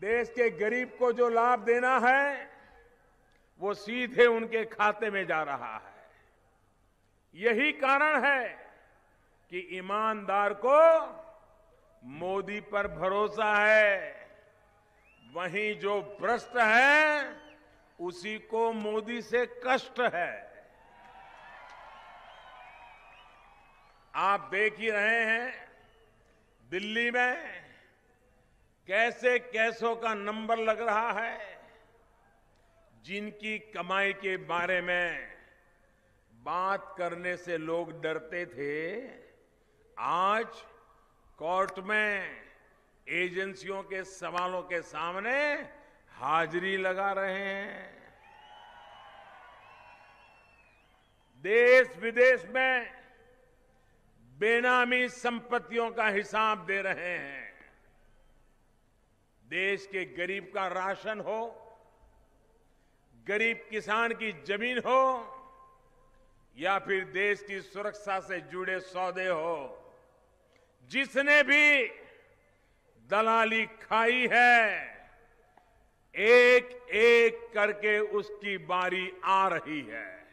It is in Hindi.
देश के गरीब को जो लाभ देना है वो सीधे उनके खाते में जा रहा है यही कारण है कि ईमानदार को मोदी पर भरोसा है वहीं जो भ्रष्ट है उसी को मोदी से कष्ट है आप देख ही रहे हैं दिल्ली में कैसे कैसों का नंबर लग रहा है जिनकी कमाई के बारे में बात करने से लोग डरते थे आज कोर्ट में एजेंसियों के सवालों के सामने हाजिरी लगा रहे हैं देश विदेश में बेनामी संपत्तियों का हिसाब दे रहे हैं देश के गरीब का राशन हो गरीब किसान की जमीन हो या फिर देश की सुरक्षा से जुड़े सौदे हो जिसने भी दलाली खाई है एक एक करके उसकी बारी आ रही है